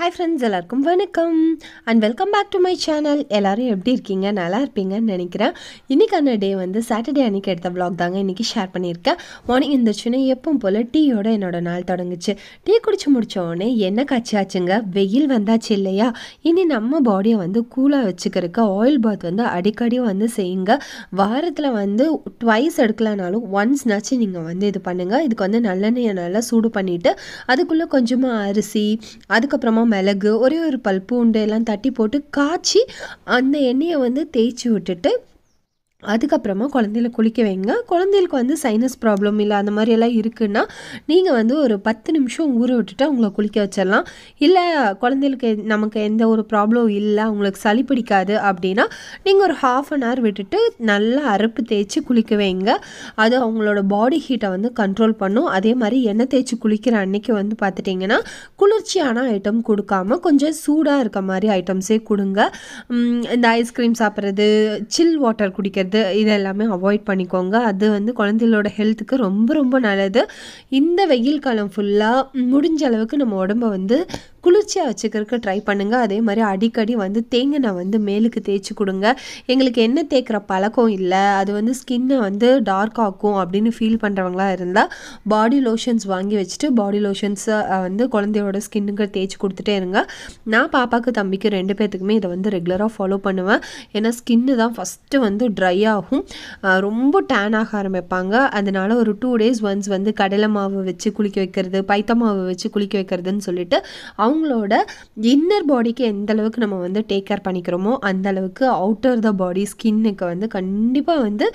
hi friends எல்லாருக்கும் வணக்கம் and welcome back to my channel எல்லோரும் எப்படி இருக்கீங்க நல்லா இருப்பீங்கன்னு நினைக்கிறேன் இன்றைக்கான டே வந்து சாட்டர்டே அன்றைக்கி எடுத்த வ்ளாக் தாங்க இன்றைக்கி ஷேர் பண்ணியிருக்கேன் மார்னிங் எழுந்திரிச்சுன்னா எப்பவும் போல் டீயோட என்னோடய நாள் தொடங்குச்சு டீ குடிச்சு முடித்தோடனே என்ன காய்ச்சாச்சுங்க வெயில் வந்தாச்சு இல்லையா இனி நம்ம பாடியை வந்து கூலாக வச்சுக்கிறதுக்கு ஆயில் பாத் வந்து அடிக்கடி வந்து செய்யுங்க வாரத்தில் வந்து ட்வைஸ் எடுக்கலனாலும் நச்சு நீங்கள் வந்து இது பண்ணுங்கள் இதுக்கு வந்து நல்லெண்ணெயை நல்லா சூடு பண்ணிவிட்டு அதுக்குள்ளே கொஞ்சமாக அரிசி அதுக்கப்புறமா கொஞ்சமாக மிளகு ஒரே ஒரு பல் பூண்டு எல்லாம் தட்டி போட்டு காய்ச்சி அந்த எண்ணெயை வந்து தேய்ச்சி விட்டுட்டு அதுக்கப்புறமா குழந்தையில குளிக்க வைங்க குழந்தைகளுக்கு வந்து சைனஸ் ப்ராப்ளம் இல்லை அந்த மாதிரி எல்லாம் இருக்குன்னா நீங்கள் வந்து ஒரு பத்து நிமிஷம் ஊற விட்டுட்டு அவங்கள குளிக்க வச்சிடலாம் இல்லை குழந்தைகளுக்கு நமக்கு எந்த ஒரு ப்ராப்ளம் இல்லை அவங்களுக்கு சளி பிடிக்காது அப்படின்னா நீங்கள் ஒரு ஹாஃப் அன் ஹவர் விட்டுட்டு நல்லா அரப்பு தேய்ச்சி குளிக்க வைங்க அது அவங்களோட பாடி ஹீட்டை வந்து கண்ட்ரோல் பண்ணும் அதே மாதிரி எண்ணெய் தேய்ச்சி குளிக்கிற அன்னைக்கு வந்து பார்த்துட்டிங்கன்னா குளிர்ச்சியான ஐட்டம் கொடுக்காம கொஞ்சம் சூடாக இருக்க மாதிரி ஐட்டம்ஸே கொடுங்க இந்த ஐஸ்கிரீம் சாப்பிட்றது சில் வாட்டர் குடிக்கிறது இது இதெல்லாமே அவாய்ட் பண்ணிக்கோங்க அது வந்து குழந்தைகளோட ஹெல்த்துக்கு ரொம்ப ரொம்ப நல்லது இந்த வெயில் காலம் ஃபுல்லாக முடிஞ்ச அளவுக்கு நம்ம உடம்ப வந்து குளிர்ச்சியாக வச்சுக்கிறதுக்கு ட்ரை பண்ணுங்கள் அதே மாதிரி அடிக்கடி வந்து தேங்கினை வந்து மேலுக்கு தேய்ச்சி கொடுங்க எங்களுக்கு எண்ணெய் தேய்க்கிற பழக்கம் இல்லை அது வந்து ஸ்கின்னை வந்து டார்க் ஆக்கும் அப்படின்னு ஃபீல் பண்ணுறவங்களாக இருந்தால் பாடி லோஷன்ஸ் வாங்கி வச்சுட்டு பாடி லோஷன்ஸை வந்து குழந்தையோட ஸ்கின்னுக்கு தேய்ச்சி கொடுத்துட்டே இருங்க நான் பாப்பாவுக்கு தம்பிக்கு ரெண்டு பேர்த்துக்குமே இதை வந்து ரெகுலராக ஃபாலோ பண்ணுவேன் ஏன்னா ஸ்கின்னு தான் ஃபஸ்ட்டு வந்து ட்ரை ஆகும் ரொம்ப டேன் ஆக ஆரம்பிப்பாங்க அதனால் ஒரு டூ டேஸ் ஒன்ஸ் வந்து கடலை மாவு வச்சு குளிக்க வைக்கிறது பைத்த மாவு வச்சு குளிக்க வைக்கிறதுன்னு சொல்லிட்டு அவங்க அவங்களோட இன்னர் பாடிக்கு எந்த அளவுக்கு நம்ம வந்து டேக் கேர் பண்ணிக்கிறோமோ அந்த அளவுக்கு அவுட்டர் த பாடி ஸ்கின்னுக்கு வந்து கண்டிப்பாக வந்து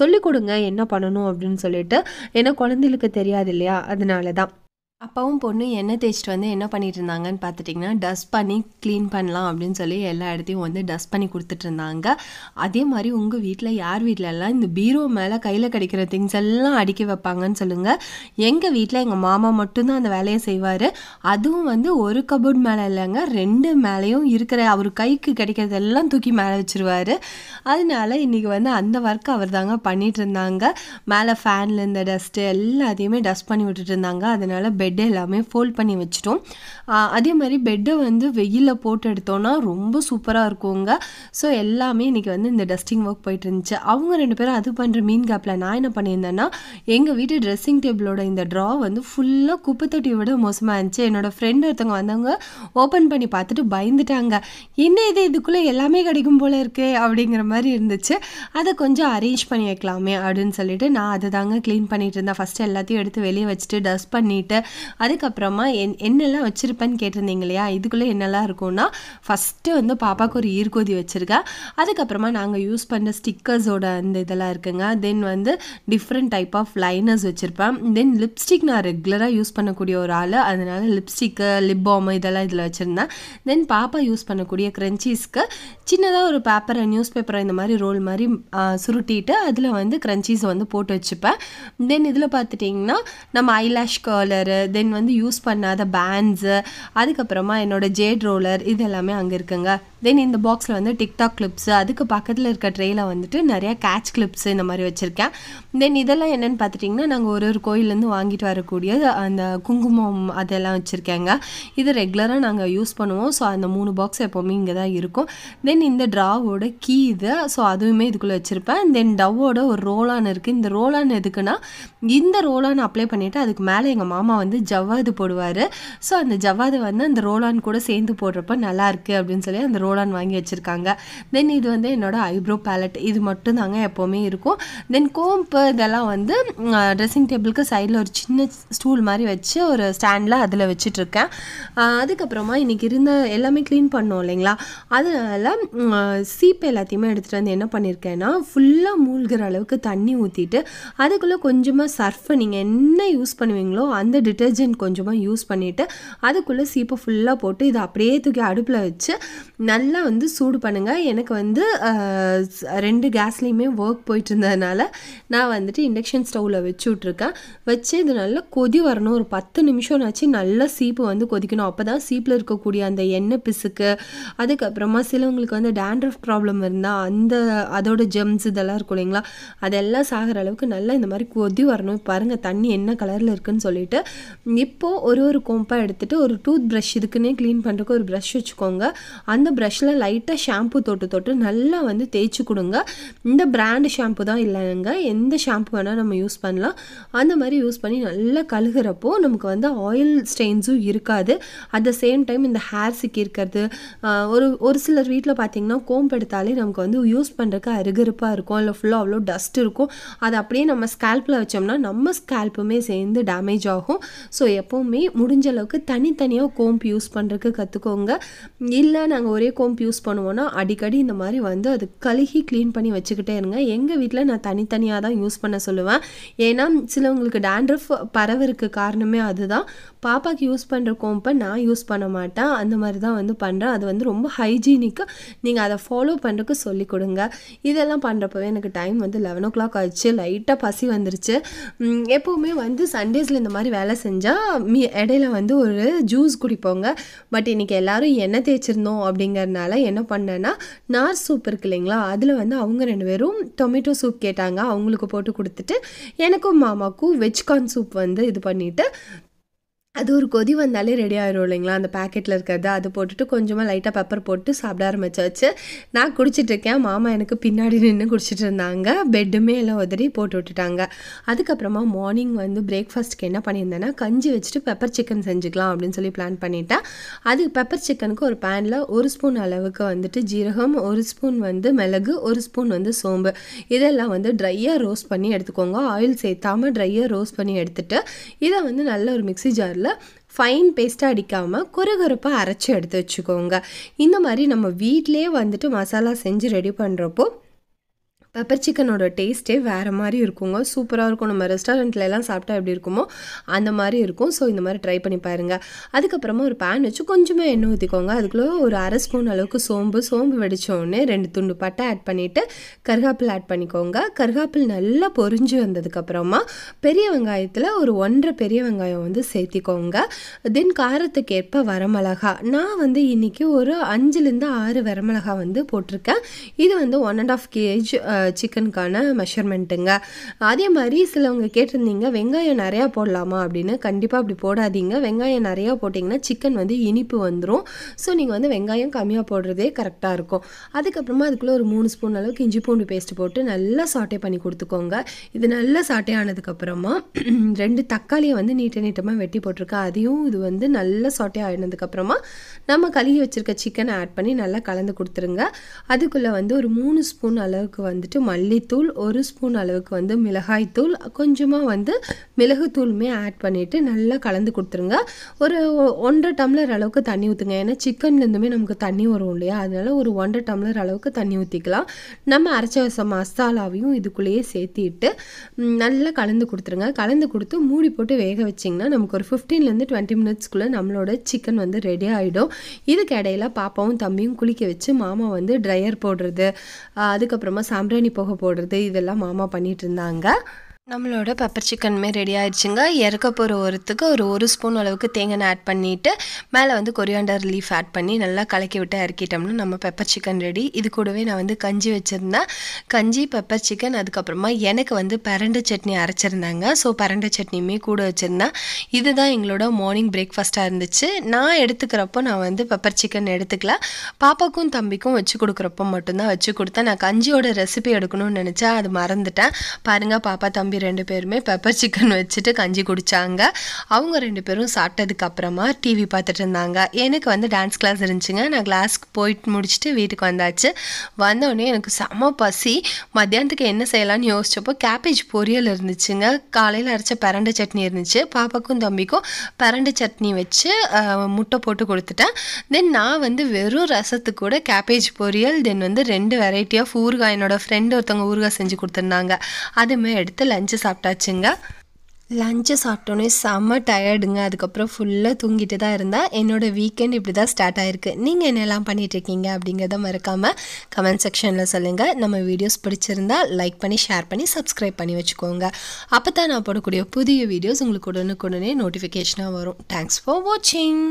சொல்லிக் கொடுங்க என்ன பண்ணணும் அப்படின்னு சொல்லிட்டு ஏன்னா குழந்தைகளுக்கு தெரியாது இல்லையா அதனால தான் அப்பாவும் பொண்ணு எண்ணெய் தேய்ச்சிட்டு வந்து என்ன பண்ணிட்டு இருந்தாங்கன்னு பார்த்துட்டிங்கன்னா டஸ்ட் பண்ணி க்ளீன் பண்ணலாம் அப்படின்னு சொல்லி எல்லா இடத்தையும் வந்து டஸ்ட் பண்ணி கொடுத்துட்டு இருந்தாங்க அதே மாதிரி உங்கள் வீட்டில் யார் வீட்டிலலாம் இந்த பீரோ மேலே கையில் கிடைக்கிற திங்ஸ் எல்லாம் அடுக்கி வைப்பாங்கன்னு சொல்லுங்கள் எங்கள் வீட்டில் எங்கள் மாமா மட்டும்தான் அந்த வேலையை செய்வார் அதுவும் வந்து ஒரு கபோர்ட் மேலே இல்லைங்க ரெண்டு மேலேயும் இருக்கிற அவர் கைக்கு கிடைக்கிறதெல்லாம் தூக்கி மேலே வச்சுருவார் அதனால இன்றைக்கி வந்து அந்த ஒர்க் அவர் தாங்க பண்ணிகிட்டு இருந்தாங்க மேலே ஃபேனில் இருந்த டஸ்ட்டு எல்லாத்தையுமே டஸ்ட் பண்ணி விட்டுட்டு இருந்தாங்க அதனால் பெட் பெட் எல்லாமே ஃபோல்ட் பண்ணி வச்சிட்டோம் அதே மாதிரி பெட்டை வந்து வெயிலில் போட்டு எடுத்தோன்னா ரொம்ப சூப்பராக இருக்குங்க ஸோ எல்லாமே இன்றைக்கி வந்து இந்த டஸ்டிங் ஒர்க் போயிட்டு இருந்துச்சு அவங்க ரெண்டு பேரும் அது பண்ணுற மீன் கேப்பில் நான் என்ன பண்ணியிருந்தேன்னா எங்கள் வீட்டு ட்ரெஸ்ஸிங் டேபிளோட இந்த ட்ரா வந்து ஃபுல்லாக குப்பை தொட்டி விட மோசமாக இருந்துச்சு என்னோடய ஃப்ரெண்டு ஒருத்தவங்க வந்தவங்க ஓப்பன் பண்ணி பார்த்துட்டு பயந்துட்டாங்க என்ன இது இதுக்குள்ளே எல்லாமே கிடைக்கும் போல் இருக்கே அப்படிங்கிற மாதிரி இருந்துச்சு அதை கொஞ்சம் அரேஞ்ச் பண்ணி வைக்கலாமே அப்படின்னு சொல்லிட்டு நான் அதை தாங்க க்ளீன் பண்ணிகிட்டு இருந்தேன் ஃபஸ்ட்டு எல்லாத்தையும் எடுத்து வெளியே வச்சுட்டு டஸ்ட் பண்ணிவிட்டு அதுக்கப்புறமா என் என்னெல்லாம் வச்சுருப்பேன்னு கேட்டிருந்தீங்க இல்லையா இதுக்குள்ளே என்னெல்லாம் இருக்கும்னா ஃபஸ்ட்டு வந்து பாப்பாவுக்கு ஒரு ஈர்கோதி வச்சுருக்கேன் அதுக்கப்புறமா நாங்கள் யூஸ் பண்ணுற ஸ்டிக்கர்ஸோட அந்த இதெல்லாம் இருக்குங்க தென் வந்து டிஃப்ரெண்ட் டைப் ஆஃப் லைனர்ஸ் வச்சுருப்பேன் தென் லிப்ஸ்டிக் நான் ரெகுலராக யூஸ் பண்ணக்கூடிய ஒரு ஆள் அதனால் லிப்ஸ்டிக்கு லிப் பாம் இதெல்லாம் இதில் வச்சுருந்தேன் தென் பாப்பா யூஸ் பண்ணக்கூடிய க்ரன்ச்சீஸ்க்கு சின்னதாக ஒரு பேப்பரை நியூஸ் பேப்பரை இந்த மாதிரி ரோல் மாதிரி சுருட்டிட்டு அதில் வந்து க்ரன்ச்சீஸை வந்து போட்டு வச்சுப்பேன் தென் இதில் பார்த்துட்டிங்கன்னா நம்ம ஐலாஷ் கலரு தென் வந்து யூஸ் பண்ணாத பேண்ட்ஸு அதுக்கப்புறமா என்னோடய ஜேட் ரோலர் இது எல்லாமே அங்கே இருக்குங்க தென் இந்த பாக்ஸில் வந்து டிக்டாக் கிளிப்ஸு அதுக்கு பக்கத்தில் இருக்க ட்ரேயில் வந்துட்டு நிறையா கேட்ச் கிளிப்ஸு இந்த மாதிரி வச்சுருக்கேன் தென் இதெல்லாம் என்னென்னு பார்த்துட்டிங்கன்னா நாங்கள் ஒரு ஒரு கோயிலேருந்து வாங்கிட்டு வரக்கூடிய அந்த குங்குமம் அதெல்லாம் வச்சுருக்கேங்க இது ரெகுலராக நாங்கள் யூஸ் பண்ணுவோம் ஸோ அந்த மூணு பாக்ஸ் எப்போவுமே இங்கே தான் இருக்கும் தென் இந்த ட்ராவோட கீ இது ஸோ அதுவுமே இதுக்குள்ளே வச்சுருப்பேன் தென் டவ்வோட ஒரு ரோலான் இருக்குது இந்த ரோலான் எதுக்குன்னா இந்த ரோலான் அப்ளை பண்ணிவிட்டு அதுக்கு மேலே எங்கள் மாமா வந்து ஜவ்வாது போடுவார் ஸோ அந்த ஜவ்வாது வந்து அந்த ரோலான் கூட சேர்ந்து போடுறப்ப நல்லாயிருக்கு அப்படின்னு சொல்லி அந்த ரோலான் வாங்கி வச்சுருக்காங்க தென் இது வந்து என்னோடய ஐப்ரோ பேலட் இது மட்டும் தாங்க எப்போவுமே இருக்கும் தென் கோம்பு இதெல்லாம் வந்து ட்ரெஸ்ஸிங் டேபிளுக்கு சைடில் ஒரு சின்ன ஸ்டூல் மாதிரி வச்சு ஒரு ஸ்டாண்டில் அதில் வச்சிட்ருக்கேன் அதுக்கப்புறமா இன்றைக்கி இருந்த எல்லாமே க்ளீன் பண்ணோம் இல்லைங்களா அதனால் சீப்பு எல்லாத்தையுமே எடுத்துகிட்டு வந்து என்ன பண்ணியிருக்கேன்னா ஃபுல்லாக மூழ்கிற அளவுக்கு தண்ணி ஊற்றிட்டு அதுக்குள்ளே கொஞ்சமாக சர்ஃபை நீங்கள் என்ன யூஸ் பண்ணுவீங்களோ அந்த டிட்டர்ஜென்ட் கொஞ்சமாக யூஸ் பண்ணிவிட்டு அதுக்குள்ளே சீப்பை ஃபுல்லாக போட்டு இதை அப்படியே தூக்கி அடுப்பில் வச்சு நல்லா வந்து சூடு பண்ணுங்கள் எனக்கு வந்து ரெண்டு கேஸ்லேயுமே ஒர்க் போயிட்டு இருந்ததுனால நான் வந்துட்டு இண்டக்ஷன் ஸ்டவ்வில் வச்சு விட்ருக்கேன் வச்சு இது நல்லா கொதி வரணும் ஒரு பத்து நிமிஷம் ஆச்சு நல்லா சீப்பு வந்து கொதிக்கணும் அப்போ தான் சீப்பில் இருக்கக்கூடிய அந்த எண்ணெய் பிசுக்கு அதுக்கப்புறமா சிலவங்களுக்கு வந்து டேண்ட்ரஃப் ப்ராப்ளம் இருந்தால் அந்த அதோட ஜெம்ஸ் இதெல்லாம் இருக்கும் இல்லைங்களா அதெல்லாம் சாகிற அளவுக்கு நல்லா இந்த மாதிரி கொதி வரணும் பாருங்கள் தண்ணி என்ன கலரில் இருக்குன்னு சொல்லிட்டு இப்போது ஒரு ஒரு கோம்பாக எடுத்துகிட்டு ஒரு டூத் ப்ரஷ் இதுக்குன்னே க்ளீன் பண்ணுறதுக்கு ஒரு ப்ரஷ் வச்சுக்கோங்க அந்த ப்ரஷ் ப்ரஷில் லைட்டாக ஷாம்பு தொட்டு தொட்டு நல்லா வந்து தேய்ச்சி கொடுங்க இந்த பிராண்டு ஷாம்பு தான் இல்லைங்க எந்த ஷாம்பு வேணால் நம்ம யூஸ் பண்ணலாம் அந்த மாதிரி யூஸ் பண்ணி நல்லா கழுகுறப்போ நமக்கு வந்து ஆயில் ஸ்டெயின்ஸும் இருக்காது அட் த சேம் டைம் இந்த ஹேர் இருக்கிறது ஒரு ஒரு சிலர் வீட்டில் பார்த்திங்கன்னா கோம்பு எடுத்தாலே நமக்கு வந்து யூஸ் பண்ணுறக்கு அருகருப்பாக இருக்கும் இல்லை ஃபுல்லாக அவ்வளோ டஸ்ட் இருக்கும் அது அப்படியே நம்ம ஸ்கேல்பில் வச்சோம்னா நம்ம ஸ்கேல்ப்புமே சேர்ந்து டேமேஜ் ஆகும் ஸோ எப்போவுமே முடிஞ்ச அளவுக்கு தனித்தனியாக கோம்பு யூஸ் பண்ணுறதுக்கு கற்றுக்கோங்க இல்லை நாங்கள் ஒரே கோம்பு யூஸ் பண்ணுவோன்னா அடிக்கடி இந்த மாதிரி வந்து அது கழுகி க்ளீன் பண்ணி வச்சுக்கிட்டே இருங்க எங்கள் வீட்டில் நான் தனித்தனியாக தான் யூஸ் பண்ண சொல்லுவேன் ஏன்னா சிலவங்களுக்கு டேண்ட்ரஃப் பரவருக்கு காரணமே அதுதான் பாப்பாக்கு யூஸ் பண்ணுற கோம்பை நான் யூஸ் பண்ண மாட்டேன் அந்த மாதிரி தான் வந்து பண்ணுறேன் அது வந்து ரொம்ப ஹைஜீனிக்கு நீங்கள் அதை ஃபாலோ பண்ணுறதுக்கு சொல்லி கொடுங்க இதெல்லாம் பண்ணுறப்பவே எனக்கு டைம் வந்து லெவன் ஓ கிளாக் ஆச்சு லைட்டாக பசி வந்துருச்சு எப்போவுமே வந்து சண்டேஸில் இந்த மாதிரி வேலை செஞ்சால் மீ இடையில வந்து ஒரு ஜூஸ் குடிப்போங்க பட் இன்றைக்கி எல்லோரும் எண்ணெய் தேய்ச்சிருந்தோம் அப்படிங்கிற இருந்ததுனால என்ன பண்ணேன்னா நார் சூப் இருக்கு இல்லைங்களா அதில் வந்து அவங்க ரெண்டு பேரும் டொமேட்டோ சூப் கேட்டாங்க அவங்களுக்கு போட்டு கொடுத்துட்டு எனக்கும் மாமாக்கும் வெஜ் கார்ன் சூப் வந்து இது பண்ணிவிட்டு அது ஒரு கொதி வந்தாலே ரெடி ஆயிரும் இல்லைங்களா அந்த பேக்கெட்டில் இருக்கிறது அதை போட்டுட்டு கொஞ்சமாக லைட்டாக பெப்பர் போட்டு சாப்பிட வச்சு நான் குடிச்சிட்ருக்கேன் மாமா எனக்கு பின்னாடி நின்று குடிச்சிட்டு இருந்தாங்க பெட்டுமே எல்லாம் உதறி போட்டு விட்டுட்டாங்க அதுக்கப்புறமா மார்னிங் வந்து பிரேக்ஃபாஸ்ட்டுக்கு என்ன பண்ணியிருந்தேன்னா கஞ்சி வச்சுட்டு பெப்பர் சிக்கன் செஞ்சுக்கலாம் அப்படின்னு சொல்லி பிளான் பண்ணிட்டேன் அது பெப்பர் சிக்கனுக்கு ஒரு பேனில் ஒரு ஸ்பூன் அளவுக்கு வந்துட்டு ஜீரகம் ஒரு ஸ்பூன் வந்து மிளகு ஒரு ஸ்பூன் வந்து சோம்பு இதெல்லாம் வந்து ட்ரையாக ரோஸ்ட் பண்ணி எடுத்துக்கோங்க ஆயில் சேர்த்தாமல் ட்ரையாக ரோஸ்ட் பண்ணி எடுத்துகிட்டு இதை வந்து நல்ல ஒரு மிக்சி ஜாரில் ஃபைன் பேஸ்ட்டாக அடிக்காமல் குறுகுறுப்பாக அரைச்சி எடுத்து வச்சுக்கோங்க இந்த மாதிரி நம்ம வீட்டிலே வந்துட்டு மசாலா செஞ்சு ரெடி பண்ணுறப்போ பெப்பர் சிக்கனோட டேஸ்ட்டே வேறு மாதிரி இருக்குங்க சூப்பராக இருக்கும் நம்ம ரெஸ்டாரண்ட்டில் எல்லாம் சாப்பிட்டா எப்படி இருக்குமோ அந்த மாதிரி இருக்கும் ஸோ இந்த மாதிரி ட்ரை பண்ணி பாருங்கள் அதுக்கப்புறமா ஒரு பேன் வச்சு கொஞ்சமாக எண்ணெய் ஊற்றிக்கோங்க அதுக்குள்ளே ஒரு அரை ஸ்பூன் அளவுக்கு சோம்பு சோம்பு வெடித்தோடனே ரெண்டு துண்டு பட்டை ஆட் பண்ணிவிட்டு கருகாப்பில் ஆட் பண்ணிக்கோங்க கருகாப்பில் நல்லா பொறிஞ்சு வந்ததுக்கப்புறமா பெரிய வெங்காயத்தில் ஒரு ஒன்றரை பெரிய வெங்காயம் வந்து சேர்த்திக்கோங்க தென் காரத்துக்கு ஏற்ப வரமிளகா நான் வந்து இன்றைக்கி ஒரு அஞ்சுலேருந்து ஆறு வரமிளகா வந்து போட்டிருக்கேன் இது வந்து ஒன் அண்ட் ஆஃப் கேஜ் சிக்கனுக்கான மெஷர்மெண்ட்டுங்க அதே மாதிரி சிலவங்க கேட்டிருந்தீங்க வெங்காயம் நிறையா போடலாமா அப்படின்னு கண்டிப்பாக அப்படி போடாதீங்க வெங்காயம் நிறையா போட்டிங்கன்னா சிக்கன் வந்து இனிப்பு வந்துடும் ஸோ நீங்கள் வந்து வெங்காயம் கம்மியாக போடுறதே கரெக்டாக இருக்கும் அதுக்கப்புறமா அதுக்குள்ளே ஒரு மூணு ஸ்பூன் அளவுக்கு இஞ்சி பூண்டு பேஸ்ட் போட்டு நல்லா சாட்டே பண்ணி கொடுத்துக்கோங்க இது நல்லா சாட்டே ஆனதுக்கப்புறமா ரெண்டு தக்காளியை வந்து நீட்ட நீட்டமாக வெட்டி போட்டிருக்கேன் அதையும் இது வந்து நல்லா சாட்டே ஆகினதுக்கப்புறமா நம்ம கழுகி வச்சுருக்க சிக்கனை ஆட் பண்ணி நல்லா கலந்து கொடுத்துருங்க அதுக்குள்ளே வந்து ஒரு மூணு ஸ்பூன் அளவுக்கு வந்துட்டு அளவுக்கு மல்லித்தூள் ஒரு ஸ்பூன் அளவுக்கு வந்து மிளகாய்த்தூள் கொஞ்சமாக வந்து மிளகுத்தூளுமே ஆட் பண்ணிவிட்டு நல்லா கலந்து கொடுத்துருங்க ஒரு ஒன்றரை டம்ளர் அளவுக்கு தண்ணி ஊற்றுங்க ஏன்னா சிக்கன்லேருந்துமே நமக்கு தண்ணி வரும் இல்லையா அதனால் ஒரு ஒன்றரை டம்ளர் அளவுக்கு தண்ணி ஊற்றிக்கலாம் நம்ம அரைச்ச மசாலாவையும் இதுக்குள்ளேயே சேர்த்திட்டு நல்லா கலந்து கொடுத்துருங்க கலந்து கொடுத்து மூடி போட்டு வேக வச்சிங்கன்னா நமக்கு ஒரு ஃபிஃப்டீன்லேருந்து டுவெண்ட்டி மினிட்ஸ்க்குள்ளே நம்மளோட சிக்கன் வந்து ரெடி ஆகிடும் இதுக்கு இடையில பாப்பாவும் தம்பியும் குளிக்க வச்சு மாமா வந்து ட்ரையர் போடுறது அதுக்கப்புறமா சாம்பிர ஆரணி போக போடுறது இதெல்லாம் மாமா பண்ணிட்டு இருந்தாங்க நம்மளோட பெப்பர் சிக்கனுமே ரெடி ஆயிடுச்சுங்க இறக்க போகிற ஒருத்துக்கு ஒரு ஒரு ஸ்பூன் அளவுக்கு தேங்காய் ஆட் பண்ணிவிட்டு மேலே வந்து கொரியாண்டர் லீஃப் ஆட் பண்ணி நல்லா கலக்கி விட்டு இறக்கிட்டோம்னா நம்ம பெப்பர் சிக்கன் ரெடி இது கூடவே நான் வந்து கஞ்சி வச்சுருந்தேன் கஞ்சி பெப்பர் சிக்கன் அதுக்கப்புறமா எனக்கு வந்து பரண்டை சட்னி அரைச்சிருந்தாங்க ஸோ பரண்டை சட்னியுமே கூட வச்சுருந்தேன் இதுதான் எங்களோட மார்னிங் பிரேக்ஃபாஸ்ட்டாக இருந்துச்சு நான் எடுத்துக்கிறப்போ நான் வந்து பெப்பர் சிக்கன் எடுத்துக்கல பாப்பாக்கும் தம்பிக்கும் வச்சு கொடுக்குறப்போ மட்டும்தான் வச்சு கொடுத்தேன் நான் கஞ்சியோட ரெசிபி எடுக்கணும்னு நினச்சா அது மறந்துட்டேன் பாருங்கள் பாப்பா தம்பி ரெண்டு பேருமே பெப்பர் சிக்கன் வச்சுட்டு கஞ்சி குடித்தாங்க அவங்க ரெண்டு பேரும் சாப்பிட்டதுக்கப்புறமா டிவி பார்த்துட்டு இருந்தாங்க எனக்கு வந்து டான்ஸ் கிளாஸ் இருந்துச்சுங்க நான் கிளாஸ்க்கு போயிட்டு முடிச்சுட்டு வீட்டுக்கு வந்தாச்சு வந்தோடனே எனக்கு செம பசி மத்தியானத்துக்கு என்ன செய்யலான்னு யோசிச்சப்போ கேபேஜ் பொரியல் இருந்துச்சுங்க காலையில் அரைச்ச பரண்டை சட்னி இருந்துச்சு பாப்பாக்கும் தம்பிக்கும் பரண்டை சட்னி வச்சு முட்டை போட்டு கொடுத்துட்டேன் தென் நான் வந்து வெறும் ரசத்துக்கு கூட கேபேஜ் பொரியல் தென் வந்து ரெண்டு வெரைட்டி ஆஃப் ஊறுகாய் என்னோடய ஃப்ரெண்டு ஒருத்தவங்க ஊறுகாய் செஞ்சு கொடுத்துருந்தாங்க அதுமே எடுத்து லஞ்ச் லஞ்சு சாப்பிட்டாச்சுங்க லஞ்சு சாப்பிட்டோன்னே செம்ம டயர்டுங்க அதுக்கப்புறம் ஃபுல்லாக தூங்கிட்டு தான் இருந்தால் என்னோடய வீக்கெண்ட் இப்படி தான் ஸ்டார்ட் ஆகிருக்கு நீங்கள் என்னெல்லாம் பண்ணிகிட்ருக்கீங்க அப்படிங்கிறத மறக்காமல் கமெண்ட் செக்ஷனில் சொல்லுங்கள் நம்ம வீடியோஸ் பிடிச்சிருந்தா லைக் பண்ணி ஷேர் பண்ணி சப்ஸ்கிரைப் பண்ணி வச்சுக்கோங்க அப்போ தான் நான் போடக்கூடிய புதிய வீடியோஸ் உங்களுக்கு உடனுக்குடனே நோட்டிஃபிகேஷனாக வரும் தேங்க்ஸ் ஃபார் வாட்சிங்